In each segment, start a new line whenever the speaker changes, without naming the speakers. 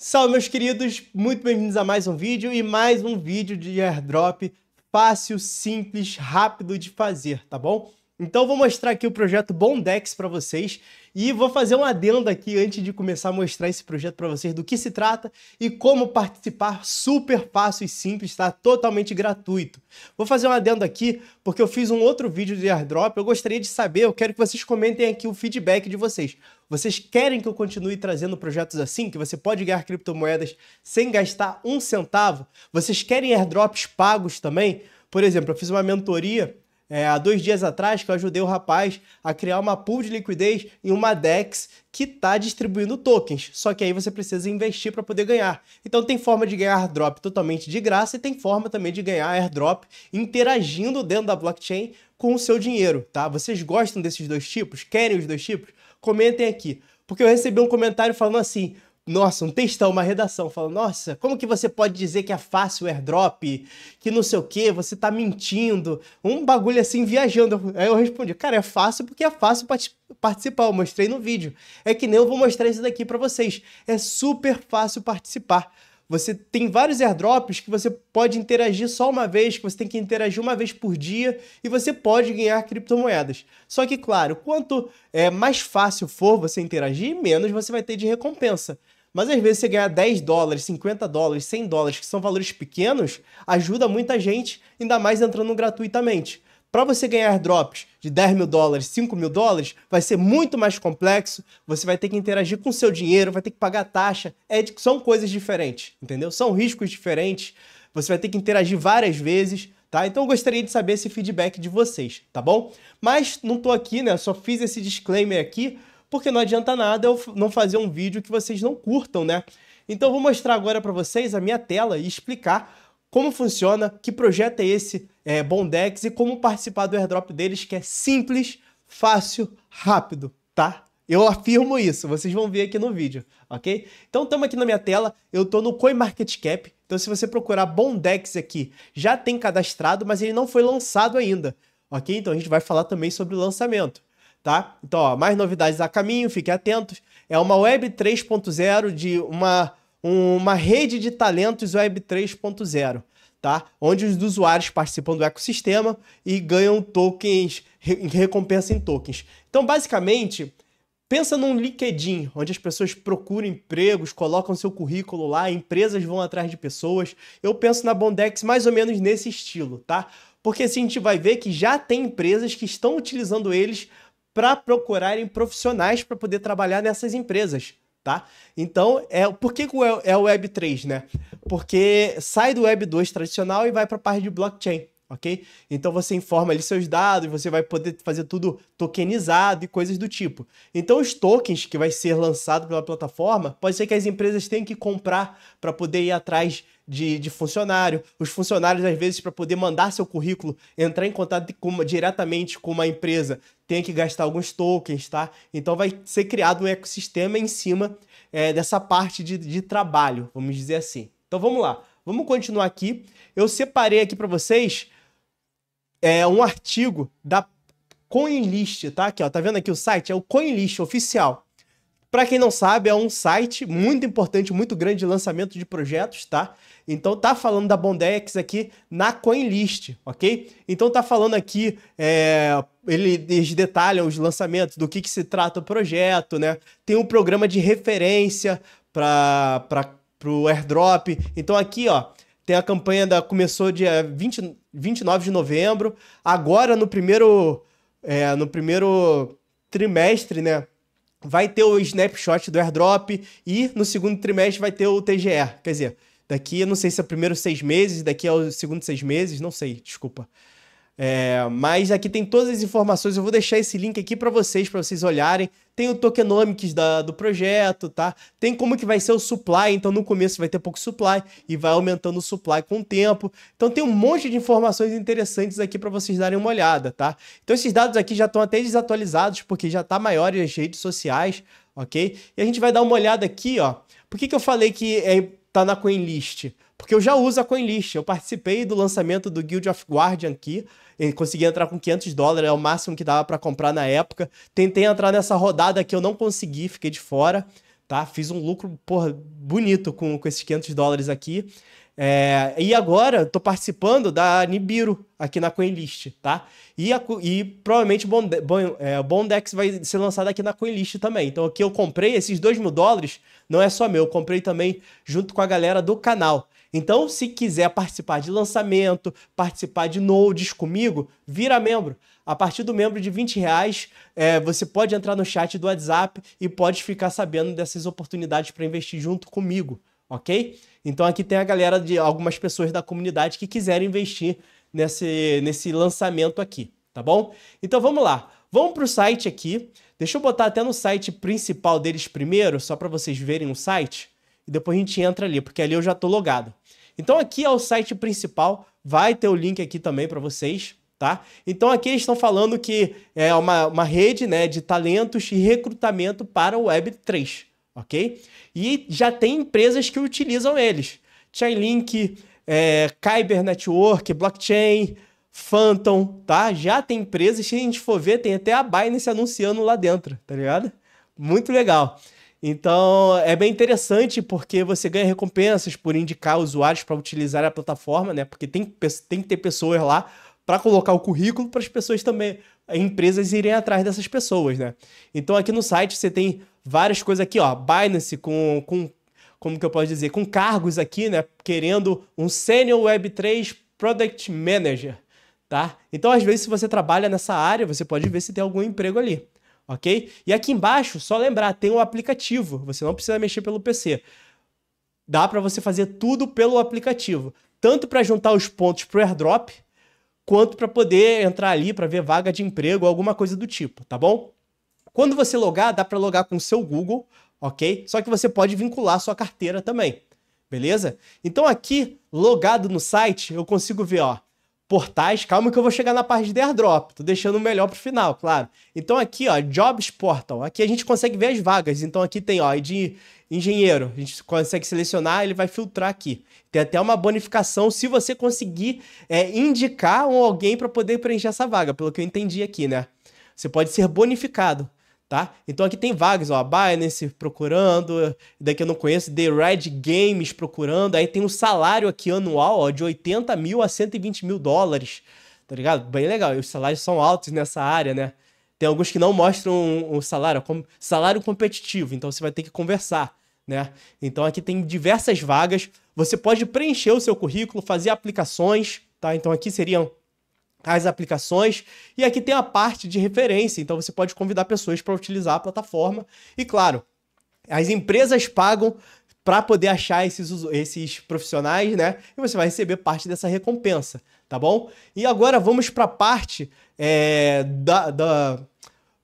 Salve, meus queridos! Muito bem-vindos a mais um vídeo e mais um vídeo de airdrop fácil, simples, rápido de fazer, tá bom? Então vou mostrar aqui o projeto Bondex para vocês e vou fazer um adendo aqui antes de começar a mostrar esse projeto para vocês do que se trata e como participar, super fácil e simples, tá? Totalmente gratuito. Vou fazer um adendo aqui porque eu fiz um outro vídeo de airdrop, eu gostaria de saber, eu quero que vocês comentem aqui o feedback de vocês. Vocês querem que eu continue trazendo projetos assim, que você pode ganhar criptomoedas sem gastar um centavo? Vocês querem airdrops pagos também? Por exemplo, eu fiz uma mentoria é, há dois dias atrás que eu ajudei o rapaz a criar uma pool de liquidez em uma DEX que está distribuindo tokens. Só que aí você precisa investir para poder ganhar. Então tem forma de ganhar airdrop totalmente de graça e tem forma também de ganhar airdrop interagindo dentro da blockchain com o seu dinheiro, tá? Vocês gostam desses dois tipos? Querem os dois tipos? Comentem aqui. Porque eu recebi um comentário falando assim: nossa, um textão, uma redação, falando, nossa, como que você pode dizer que é fácil o airdrop, que não sei o que, você tá mentindo, um bagulho assim, viajando. Aí eu respondi, cara, é fácil porque é fácil participar, eu mostrei no vídeo. É que nem eu vou mostrar isso daqui para vocês, é super fácil participar. Você tem vários airdrops que você pode interagir só uma vez, que você tem que interagir uma vez por dia e você pode ganhar criptomoedas. Só que, claro, quanto é, mais fácil for você interagir, menos você vai ter de recompensa. Mas às vezes você ganhar 10 dólares, 50 dólares, 100 dólares, que são valores pequenos, ajuda muita gente, ainda mais entrando gratuitamente. Para você ganhar drops de 10 mil dólares, 5 mil dólares, vai ser muito mais complexo. Você vai ter que interagir com o seu dinheiro, vai ter que pagar taxa. É, são coisas diferentes, entendeu? São riscos diferentes. Você vai ter que interagir várias vezes, tá? Então eu gostaria de saber esse feedback de vocês, tá bom? Mas não tô aqui, né? Só fiz esse disclaimer aqui porque não adianta nada eu não fazer um vídeo que vocês não curtam, né? Então eu vou mostrar agora para vocês a minha tela e explicar como funciona, que projeto é esse é, Bondex e como participar do airdrop deles, que é simples, fácil, rápido, tá? Eu afirmo isso, vocês vão ver aqui no vídeo, ok? Então estamos aqui na minha tela, eu estou no CoinMarketCap, então se você procurar Bondex aqui, já tem cadastrado, mas ele não foi lançado ainda, ok? Então a gente vai falar também sobre o lançamento tá? Então, ó, mais novidades a caminho, fiquem atentos. É uma Web 3.0 de uma, uma rede de talentos Web 3.0. Tá? Onde os usuários participam do ecossistema e ganham tokens, recompensa em tokens. Então, basicamente, pensa num LinkedIn, onde as pessoas procuram empregos, colocam seu currículo lá, empresas vão atrás de pessoas. Eu penso na Bondex mais ou menos nesse estilo, tá? Porque assim a gente vai ver que já tem empresas que estão utilizando eles para procurarem profissionais para poder trabalhar nessas empresas. Tá? Então, é, por que, que é, é o Web 3, né? Porque sai do Web 2 tradicional e vai para a parte de blockchain ok? Então você informa ali seus dados, você vai poder fazer tudo tokenizado e coisas do tipo. Então os tokens que vai ser lançado pela plataforma, pode ser que as empresas tenham que comprar para poder ir atrás de, de, funcionário, os funcionários às vezes para poder mandar seu currículo, entrar em contato com, diretamente com uma empresa, tem que gastar alguns tokens, tá? Então vai ser criado um ecossistema em cima é, dessa parte de, de trabalho, vamos dizer assim. Então vamos lá, vamos continuar aqui. Eu separei aqui para vocês é, um artigo da CoinList, tá? Aqui, ó, tá vendo aqui o site? É o CoinList oficial. Para quem não sabe, é um site muito importante, muito grande de lançamento de projetos, tá? Então tá falando da Bondex aqui na CoinList, ok? Então tá falando aqui, é, eles detalham os lançamentos, do que, que se trata o projeto, né? Tem um programa de referência para o airdrop. Então aqui, ó, tem a campanha da. Começou dia 20, 29 de novembro. Agora, no primeiro. É, no primeiro trimestre, né? Vai ter o snapshot do airdrop e no segundo trimestre vai ter o TGE. Quer dizer, daqui, não sei se é o primeiro seis meses, daqui é o segundo seis meses, não sei, desculpa. É, mas aqui tem todas as informações. Eu vou deixar esse link aqui para vocês, para vocês olharem. Tem o tokenomics da, do projeto, tá? Tem como que vai ser o supply. Então, no começo vai ter pouco supply e vai aumentando o supply com o tempo. Então, tem um monte de informações interessantes aqui para vocês darem uma olhada, tá? Então, esses dados aqui já estão até desatualizados, porque já tá maior as redes sociais, ok? E a gente vai dar uma olhada aqui, ó. Por que, que eu falei que é, tá na CoinList? Porque eu já uso a CoinList. Eu participei do lançamento do Guild of Guardian aqui consegui entrar com 500 dólares, é o máximo que dava para comprar na época. Tentei entrar nessa rodada que eu não consegui, fiquei de fora, tá? Fiz um lucro, porra, bonito com, com esses 500 dólares aqui. É, e agora estou participando da Nibiru aqui na CoinList, tá? E, a, e provavelmente o Bond, Bond, é, Bondex vai ser lançado aqui na CoinList também. Então aqui eu comprei esses 2 mil dólares, não é só meu, eu comprei também junto com a galera do canal. Então, se quiser participar de lançamento, participar de nodes comigo, vira membro. A partir do membro de 20 reais, é, você pode entrar no chat do WhatsApp e pode ficar sabendo dessas oportunidades para investir junto comigo, ok? Então aqui tem a galera de algumas pessoas da comunidade que quiserem investir nesse, nesse lançamento aqui, tá bom? Então vamos lá. Vamos para o site aqui. Deixa eu botar até no site principal deles primeiro, só para vocês verem o site e depois a gente entra ali, porque ali eu já tô logado. Então aqui é o site principal, vai ter o link aqui também para vocês, tá? Então aqui eles estão falando que é uma, uma rede né, de talentos e recrutamento para o Web3, ok? E já tem empresas que utilizam eles. Chainlink, é, Kyber Network, Blockchain, Phantom, tá? Já tem empresas, se a gente for ver, tem até a Binance anunciando lá dentro, tá ligado? Muito legal. Então, é bem interessante porque você ganha recompensas por indicar usuários para utilizar a plataforma, né? Porque tem, tem que ter pessoas lá para colocar o currículo para as pessoas também, empresas irem atrás dessas pessoas, né? Então, aqui no site você tem várias coisas aqui, ó, Binance com, com como que eu posso dizer, com cargos aqui, né? Querendo um Senior Web3 Product Manager, tá? Então, às vezes, se você trabalha nessa área, você pode ver se tem algum emprego ali ok? E aqui embaixo, só lembrar, tem um aplicativo, você não precisa mexer pelo PC. Dá para você fazer tudo pelo aplicativo, tanto para juntar os pontos pro AirDrop, quanto para poder entrar ali para ver vaga de emprego, alguma coisa do tipo, tá bom? Quando você logar, dá para logar com o seu Google, ok? Só que você pode vincular sua carteira também, beleza? Então aqui, logado no site, eu consigo ver, ó, portais. Calma que eu vou chegar na parte de airdrop. Tô deixando o melhor pro final, claro. Então aqui, ó, Jobs Portal. Aqui a gente consegue ver as vagas. Então aqui tem, ó, de engenheiro. A gente consegue selecionar, ele vai filtrar aqui. Tem até uma bonificação se você conseguir é, indicar alguém para poder preencher essa vaga, pelo que eu entendi aqui, né? Você pode ser bonificado tá? Então aqui tem vagas, ó, Binance procurando, daqui eu não conheço, The Red Games procurando, aí tem um salário aqui anual, ó, de 80 mil a 120 mil dólares, tá ligado? Bem legal, e os salários são altos nessa área, né? Tem alguns que não mostram o salário, como salário competitivo, então você vai ter que conversar, né? Então aqui tem diversas vagas, você pode preencher o seu currículo, fazer aplicações, tá? Então aqui seriam as aplicações. E aqui tem a parte de referência, então você pode convidar pessoas para utilizar a plataforma. E claro, as empresas pagam para poder achar esses, esses profissionais, né? E você vai receber parte dessa recompensa, tá bom? E agora vamos para a parte é, da, da,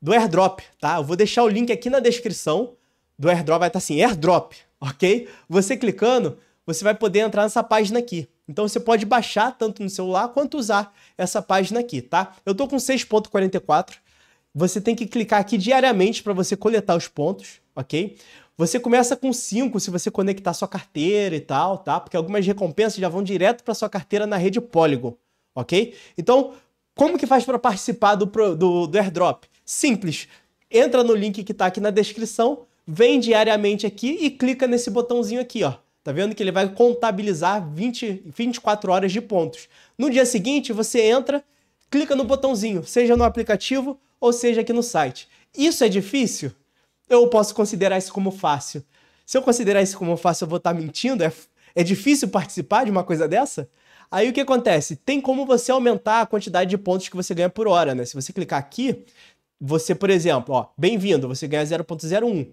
do airdrop, tá? Eu vou deixar o link aqui na descrição do airdrop, vai estar tá assim, airdrop, ok? Você clicando, você vai poder entrar nessa página aqui. Então você pode baixar tanto no celular quanto usar essa página aqui, tá? Eu tô com 6.44. Você tem que clicar aqui diariamente para você coletar os pontos, ok? Você começa com 5 se você conectar sua carteira e tal, tá? Porque algumas recompensas já vão direto para sua carteira na rede Polygon, ok? Então, como que faz para participar do, do, do airdrop? Simples. Entra no link que está aqui na descrição, vem diariamente aqui e clica nesse botãozinho aqui, ó Tá vendo que ele vai contabilizar 20, 24 horas de pontos. No dia seguinte, você entra, clica no botãozinho, seja no aplicativo ou seja aqui no site. Isso é difícil? Eu posso considerar isso como fácil. Se eu considerar isso como fácil, eu vou estar tá mentindo? É, é difícil participar de uma coisa dessa? Aí o que acontece? Tem como você aumentar a quantidade de pontos que você ganha por hora, né? Se você clicar aqui, você, por exemplo, ó, bem-vindo, você ganha 0.01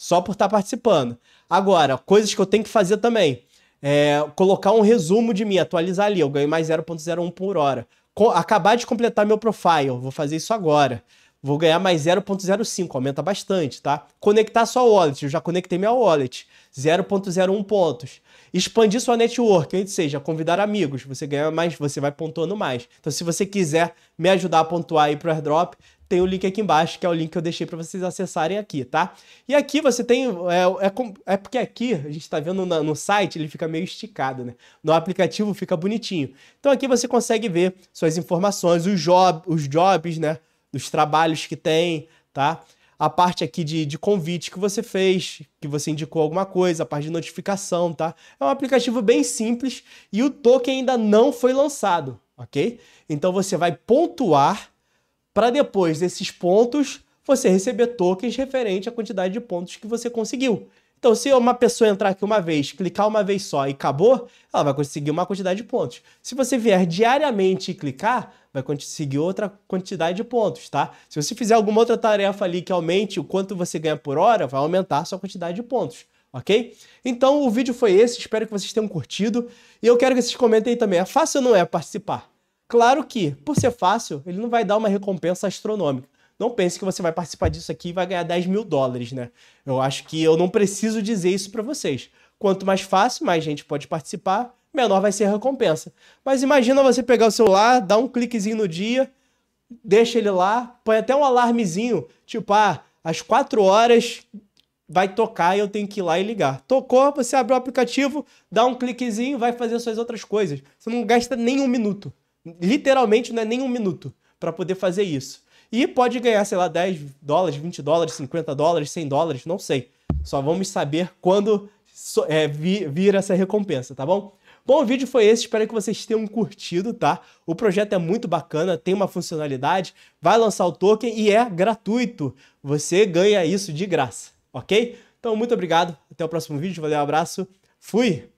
só por estar tá participando. Agora, coisas que eu tenho que fazer também. É, colocar um resumo de mim, atualizar ali. Eu ganho mais 0.01 por hora. Co acabar de completar meu profile, vou fazer isso agora. Vou ganhar mais 0.05, aumenta bastante, tá? Conectar sua wallet, eu já conectei minha wallet, 0.01 pontos. Expandir sua network, ou seja, convidar amigos, você ganha mais, você vai pontuando mais. Então, se você quiser me ajudar a pontuar aí pro airdrop, tem o link aqui embaixo, que é o link que eu deixei para vocês acessarem aqui, tá? E aqui você tem. É, é, é porque aqui a gente está vendo no site, ele fica meio esticado, né? No aplicativo fica bonitinho. Então aqui você consegue ver suas informações, os, job, os jobs, né? Os trabalhos que tem, tá? A parte aqui de, de convite que você fez, que você indicou alguma coisa, a parte de notificação, tá? É um aplicativo bem simples e o token ainda não foi lançado, ok? Então você vai pontuar para depois desses pontos você receber tokens referente à quantidade de pontos que você conseguiu. Então, se uma pessoa entrar aqui uma vez, clicar uma vez só e acabou, ela vai conseguir uma quantidade de pontos. Se você vier diariamente e clicar, vai conseguir outra quantidade de pontos, tá? Se você fizer alguma outra tarefa ali que aumente o quanto você ganha por hora, vai aumentar a sua quantidade de pontos ok? Então o vídeo foi esse, espero que vocês tenham curtido. E eu quero que vocês comentem também, é fácil ou não é participar? Claro que, por ser fácil, ele não vai dar uma recompensa astronômica. Não pense que você vai participar disso aqui e vai ganhar 10 mil dólares, né? Eu acho que eu não preciso dizer isso para vocês. Quanto mais fácil, mais gente pode participar, menor vai ser a recompensa. Mas imagina você pegar o celular, dar um cliquezinho no dia, deixa ele lá, põe até um alarmezinho, tipo, ah, às 4 horas vai tocar e eu tenho que ir lá e ligar. Tocou, você abre o aplicativo, dá um cliquezinho, vai fazer suas outras coisas. Você não gasta nem um minuto. Literalmente não é nem um minuto para poder fazer isso. E pode ganhar, sei lá, 10 dólares, 20 dólares, 50 dólares, 100 dólares, não sei. Só vamos saber quando so, é, vir, vir essa recompensa, tá bom? Bom, o vídeo foi esse, espero que vocês tenham curtido, tá? O projeto é muito bacana, tem uma funcionalidade, vai lançar o token e é gratuito. Você ganha isso de graça, ok? Então, muito obrigado, até o próximo vídeo, valeu, um abraço, fui!